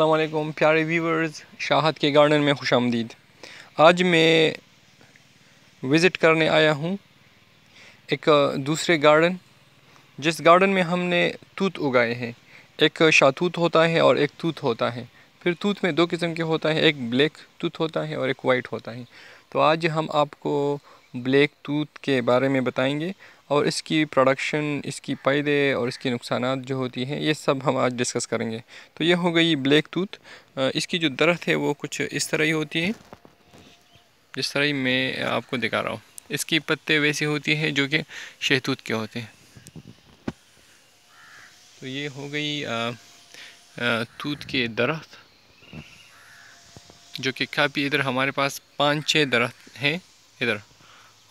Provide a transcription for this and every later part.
असलकुम प्यारे व्यूवर्स शाहत के गार्डन में खुश आमदीद आज मैं विज़िट करने आया हूँ एक दूसरे गार्डन जिस गार्डन में हमने तूत उगाए हैं एक शातूत होता है और एक तूत होता है फिर तूत में दो किस्म के होता है एक ब्लैक तूत होता है और एक वाइट होता है तो आज हम आपको ब्लैक टूथ के बारे में बताएंगे और इसकी प्रोडक्शन इसकी फ़ायदे और इसके नुकसान जो होती हैं ये सब हम आज डिस्कस करेंगे तो ये हो गई ब्लैक टूथ इसकी जो दरख्त है वो कुछ इस तरह ही होती है जिस तरह ही मैं आपको दिखा रहा हूँ इसकी पत्ते वैसे होती हैं जो कि शहतूत के होते हैं तो ये हो गई तूत के दरख्त जो कि काफ़ी इधर हमारे पास पाँच छः दरख्त हैं इधर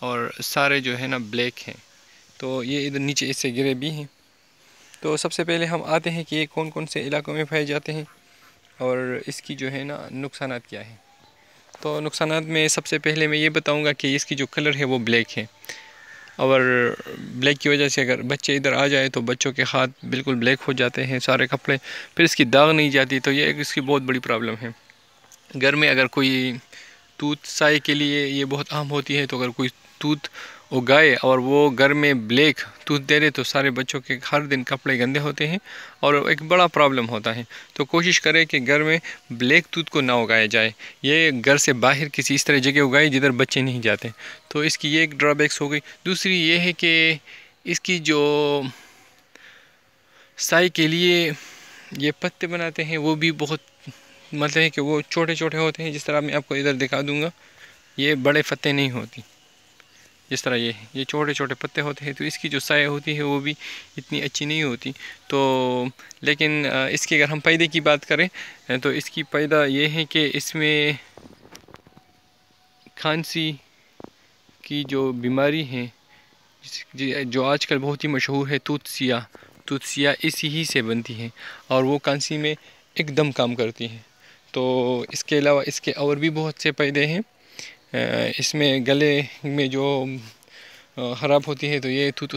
और सारे जो है ना ब्लैक हैं तो ये इधर नीचे इससे गिरे भी हैं तो सबसे पहले हम आते हैं कि ये कौन कौन से इलाकों में पाए जाते हैं और इसकी जो है ना नुकसान क्या है तो नुकसान में सबसे पहले मैं ये बताऊँगा कि इसकी जो कलर है वो ब्लैक है और ब्लैक की वजह से अगर बच्चे इधर आ जाए तो बच्चों के हाथ बिल्कुल ब्लैक हो जाते हैं सारे कपड़े फिर इसकी दाग नहीं जाती तो ये इसकी बहुत बड़ी प्रॉब्लम है घर में अगर कोई तूत साए के लिए ये बहुत आम होती है तो अगर कोई तूत उगाए और वो घर में ब्लैक तूत दे रहे तो सारे बच्चों के हर दिन कपड़े गंदे होते हैं और एक बड़ा प्रॉब्लम होता है तो कोशिश करें कि घर में ब्लैक तूत को ना उगाया जाए ये घर से बाहर किसी इस तरह जगह उगाए जिधर बच्चे नहीं जाते तो इसकी ये एक ड्रॉबैक्स हो गई दूसरी ये है कि इसकी जो साई के लिए ये पत्ते बनाते हैं वो भी बहुत मतलब है कि वो छोटे छोटे होते हैं जिस तरह मैं आपको इधर दिखा दूँगा ये बड़े पत्ते नहीं होती जिस तरह ये ये छोटे छोटे पत्ते होते हैं तो इसकी जो साय होती है वो भी इतनी अच्छी नहीं होती तो लेकिन इसकी अगर हम पैदे की बात करें तो इसकी पैदा ये है कि इसमें खांसी की जो बीमारी है जो आजकल बहुत ही मशहूर है तो तूतसिया इसी ही से बनती है और वो खांसी में एकदम काम करती है तो इसके अलावा इसके और भी बहुत से पैदे हैं इसमें गले में जो ख़राब होती है तो ये थूत तो